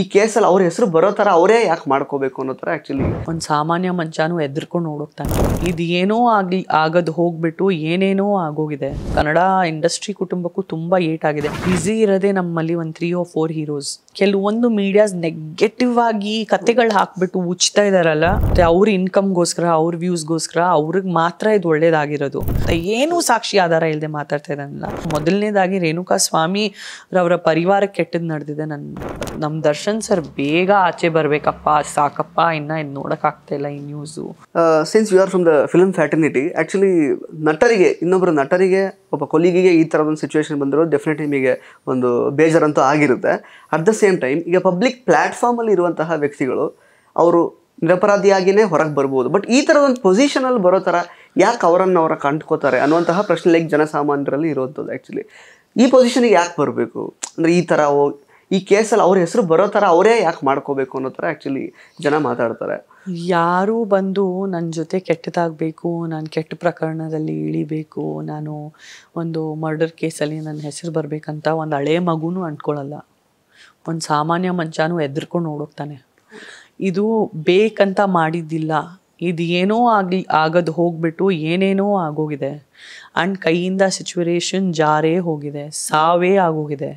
ಈ ಕೇಸಲ್ಲಿ ಅವ್ರ ಹೆಸರು ಬರೋ ತರ ಅವರೇ ಯಾಕೆ ಮಾಡ್ಕೋಬೇಕು ಅನ್ನೋ ತರ ಆಕ್ಚುಲಿ ಒಂದು ಸಾಮಾನ್ಯ ಮಂಚಾನು ಎದ್ರಕೊಂಡು ಓಡೋಗ್ತಾನೆ ಇದು ಏನೋ ಆಗ್ಲಿ ಆಗದು ಹೋಗ್ಬಿಟ್ಟು ಏನೇನೋ ಆಗೋಗಿದೆ ಕನ್ನಡ ಇಂಡಸ್ಟ್ರಿ ಕುಟುಂಬಕ್ಕೂ ತುಂಬಾ ಏಟ್ ಆಗಿದೆ ಬಿಸಿ ಇರೋದೇ ನಮ್ಮಲ್ಲಿ ಒಂದು ತ್ರೀ ಆರ್ ಫೋರ್ ಹೀರೋಸ್ ಕೆಲವೊಂದು ಮೀಡಿಯಾಸ್ ನೆಗೆಟಿವ್ ಆಗಿ ಕತೆಗಳು ಹಾಕ್ಬಿಟ್ಟು ಉಚ್ತಾ ಇದಾರಲ್ಲ ಅವ್ರ ಇನ್ಕಮ್ಗೋಸ್ಕರ ಅವ್ರ ವ್ಯೂಸ್ಗೋಸ್ಕರ ಅವ್ರಿಗೆ ಮಾತ್ರ ಇದು ಒಳ್ಳೇದಾಗಿರೋದು ಏನು ಸಾಕ್ಷಿ ಆಧಾರ ಇಲ್ಲದೆ ಮಾತಾಡ್ತಾ ಇದ್ದಾನಲ್ಲ ಮೊದಲನೇದಾಗಿ ರೇಣುಕಾ ಸ್ವಾಮಿ ಅವರ ಪರಿವಾರ ಕೆಟ್ಟದ್ ನಡೆದಿದೆ ನನ್ನ ನಮ್ಮ ದರ್ಶನ ದರ್ಶನ್ ಸರ್ ಬೇಗ ಆಚೆ ಬರಬೇಕಪ್ಪ ಸಾಕಪ್ಪ ಇನ್ನು ಇದು ಆಗ್ತಾ ಇಲ್ಲ ಈ news since you are from the film fraternity actually ನಟರಿಗೆ ಇನ್ನೊಬ್ಬರು ನಟರಿಗೆ ಒಬ್ಬ ಕೊಲಿಗೆಗೆ ಈ ತರ ಒಂದು ಸಿಚುವೇಶನ್ ಬಂದರೂ ಡೆಫಿನೆಟ್ ನಿಮಗೆ ಒಂದು ಬೇಜಾರಂತೂ ಆಗಿರುತ್ತೆ ಅಟ್ ದ ಸೇಮ್ ಟೈಮ್ ಈಗ ಪಬ್ಲಿಕ್ ಪ್ಲ್ಯಾಟ್ಫಾರ್ಮಲ್ಲಿ ಇರುವಂತಹ ವ್ಯಕ್ತಿಗಳು ಅವರು ನಿರಪರಾಧಿಯಾಗಿಯೇ ಹೊರಗೆ ಬರ್ಬೋದು ಬಟ್ ಈ ಥರದ ಒಂದು ಪೊಸಿಷನಲ್ಲಿ ಬರೋ ಥರ ಯಾಕೆ ಅವರನ್ನು ಅವರ ಕಂಡ್ಕೋತಾರೆ ಅನ್ನುವಂತಹ ಪ್ರಶ್ನೆ ಲೈಕ್ ಜನಸಾಮಾನ್ಯರಲ್ಲಿ ಇರುವಂಥದ್ದು ಆ್ಯಕ್ಚುಲಿ ಈ ಪೊಸಿಷನಿಗೆ ಯಾಕೆ ಬರಬೇಕು ಅಂದರೆ ಈ ಥರ ಈ ಕೇಸಲ್ಲಿ ಅವ್ರ ಹೆಸರು ಬರೋ ಥರ ಅವರೇ ಯಾಕೆ ಮಾಡ್ಕೋಬೇಕು ಅನ್ನೋ ಥರ ಆ್ಯಕ್ಚುಲಿ ಜನ ಮಾತಾಡ್ತಾರೆ ಯಾರು ಬಂದು ನನ್ನ ಜೊತೆ ಕೆಟ್ಟದಾಗಬೇಕು ನಾನು ಕೆಟ್ಟ ಪ್ರಕರಣದಲ್ಲಿ ಇಳಿಬೇಕು ನಾನು ಒಂದು ಮರ್ಡರ್ ಕೇಸಲ್ಲಿ ನನ್ನ ಹೆಸರು ಬರಬೇಕಂತ ಒಂದು ಹಳೆ ಮಗುನೂ ಅಂಟ್ಕೊಳ್ಳಲ್ಲ ಒಂದು ಸಾಮಾನ್ಯ ಮಂಚನೂ ಎದ್ರಕೊಂಡು ನೋಡೋಗ್ತಾನೆ ಇದು ಬೇಕಂತ ಮಾಡಿದ್ದಿಲ್ಲ ಇದು ಏನೋ ಆಗಲಿ ಆಗೋದು ಹೋಗ್ಬಿಟ್ಟು ಏನೇನೋ ಆಗೋಗಿದೆ ಆ್ಯಂಡ್ ಕೈಯಿಂದ ಸಿಚುವೇಶನ್ ಜಾರೇ ಹೋಗಿದೆ ಸಾವೇ ಆಗೋಗಿದೆ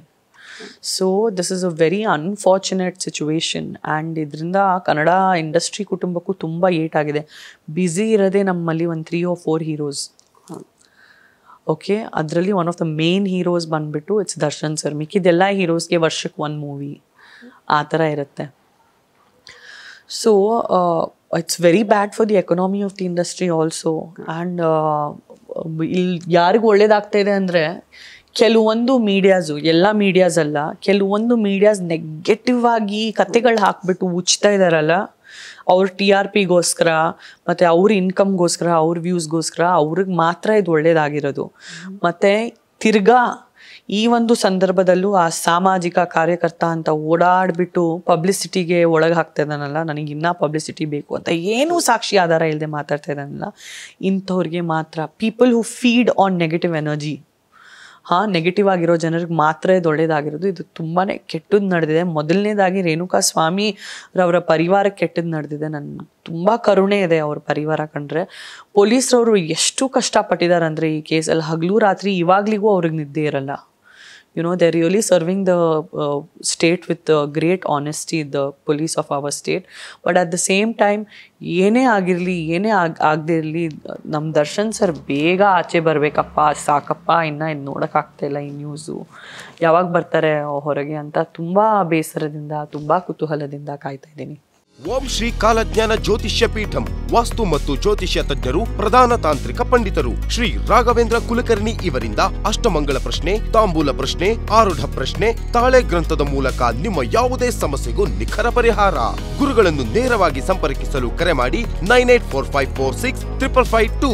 so this is a very unfortunate situation and Kannada ಕನ್ನಡ ಇಂಡಸ್ಟ್ರಿ ಕುಟುಂಬಕ್ಕೂ ತುಂಬ ಏಟಾಗಿದೆ ಬ್ಯುಸಿ ಇರೋದೇ ನಮ್ಮಲ್ಲಿ ಒಂದು three or four heroes okay ಅದರಲ್ಲಿ one of the main heroes ಬಂದುಬಿಟ್ಟು ಇಟ್ಸ್ ದರ್ಶನ್ ಸರ್ ಮಿಕ್ಕಿದೆಲ್ಲ ಹೀರೋಸ್ಗೆ ವರ್ಷಕ್ಕೆ ಒಂದು ಮೂವಿ ಆ ಥರ ಇರುತ್ತೆ so it's very bad for the economy of the industry also and ಇಲ್ಲಿ ಯಾರಿಗೂ ಒಳ್ಳೇದಾಗ್ತಾ ಇದೆ ಅಂದರೆ ಕೆಲವೊಂದು ಮೀಡಿಯಾಸು ಎಲ್ಲ ಮೀಡಿಯಾಸ್ ಅಲ್ಲ ಕೆಲವೊಂದು ಮೀಡಿಯಾಸ್ ನೆಗೆಟಿವ್ ಆಗಿ ಕತೆಗಳು ಹಾಕ್ಬಿಟ್ಟು ಉಚ್ತಾ ಇದಾರಲ್ಲ ಅವ್ರ ಟಿ ಆರ್ ಪಿಗೋಸ್ಕರ ಮತ್ತು ಅವ್ರ ಇನ್ಕಮ್ಗೋಸ್ಕರ ಅವ್ರ ವ್ಯೂಸ್ಗೋಸ್ಕರ ಅವ್ರಿಗೆ ಮಾತ್ರ ಇದು ಒಳ್ಳೇದಾಗಿರೋದು ಮತ್ತು ತಿರ್ಗಾ ಈ ಒಂದು ಸಂದರ್ಭದಲ್ಲೂ ಆ ಸಾಮಾಜಿಕ ಕಾರ್ಯಕರ್ತ ಅಂತ ಓಡಾಡ್ಬಿಟ್ಟು ಪಬ್ಲಿಸಿಟಿಗೆ ಒಳಗೆ ಹಾಕ್ತಾ ಇದ್ದಾನಲ್ಲ ನನಗೆ ಇನ್ನೂ ಪಬ್ಲಿಸಿಟಿ ಬೇಕು ಅಂತ ಏನೂ ಸಾಕ್ಷಿ ಆಧಾರ ಇಲ್ಲದೆ ಮಾತಾಡ್ತಾ ಇದ್ದಾನಲ್ಲ ಇಂಥವ್ರಿಗೆ ಮಾತ್ರ people who feed on negative energy ಆ ನೆಗೆಟಿವ್ ಆಗಿರೋ ಜನರಿಗೆ ಮಾತ್ರ ಇದು ಒಳ್ಳೇದಾಗಿರೋದು ಇದು ತುಂಬಾ ಕೆಟ್ಟದ್ದು ನಡೆದಿದೆ ಮೊದಲನೇದಾಗಿ ರೇಣುಕಾ ಸ್ವಾಮಿ ರವರ ಪರಿವಾರ ಕೆಟ್ಟದ್ದು ನಡೆದಿದೆ ನನ್ನ ತುಂಬ ಕರುಣೆ ಇದೆ ಅವ್ರ ಪರಿವಾರ ಕಂಡ್ರೆ ಪೊಲೀಸ್ರವರು ಎಷ್ಟು ಕಷ್ಟಪಟ್ಟಿದ್ದಾರೆ ಅಂದರೆ ಈ ಕೇಸಲ್ಲಿ ಹಗಲು ರಾತ್ರಿ ಇವಾಗಲಿಗೂ ಅವ್ರಿಗೆ ನಿದ್ದೆ ಇರಲ್ಲ you know they're really serving the uh, state with honesty uh, great honesty the police of our state but at the same time ಏನೇ ಆಗಿರಲಿ ಏನೇ ಆಗ್ ಆಗದೆ ಇರಲಿ ನಮ್ಮ ದರ್ಶನ್ ಸರ್ ಬೇಗ ಆಚೆ ಬರಬೇಕಪ್ಪ ಸಾಕಪ್ಪ ಇನ್ನು ಇದು ನೋಡೋಕ್ಕಾಗ್ತಾ ಇಲ್ಲ ಈ ನ್ಯೂಸು ಯಾವಾಗ ಬರ್ತಾರೆ ಹೊರಗೆ ಅಂತ ತುಂಬ ಬೇಸರದಿಂದ ತುಂಬ ಕುತೂಹಲದಿಂದ ಕಾಯ್ತಾ ಇದ್ದೀನಿ ಓಂ ಶ್ರೀ ಕಾಲಜ್ಞಾನ ಜ್ಯೋತಿಷ್ಯ ಪೀಠಂ ವಾಸ್ತು ಮತ್ತು ಜ್ಯೋತಿಷ್ಯ ತಜ್ಞರು ಪ್ರಧಾನ ತಾಂತ್ರಿಕ ಪಂಡಿತರು ಶ್ರೀ ರಾಘವೇಂದ್ರ ಕುಲಕರ್ಣಿ ಇವರಿಂದ ಅಷ್ಟಮಂಗಳ ಪ್ರಶ್ನೆ ತಾಂಬೂಲ ಪ್ರಶ್ನೆ ಆರುಢ ಪ್ರಶ್ನೆ ತಾಳೆ ಗ್ರಂಥದ ಮೂಲಕ ನಿಮ್ಮ ಯಾವುದೇ ಸಮಸ್ಯೆಗೂ ನಿಖರ ಪರಿಹಾರ ಗುರುಗಳನ್ನು ನೇರವಾಗಿ ಸಂಪರ್ಕಿಸಲು ಕರೆ ಮಾಡಿ nine eight four five four six triple five two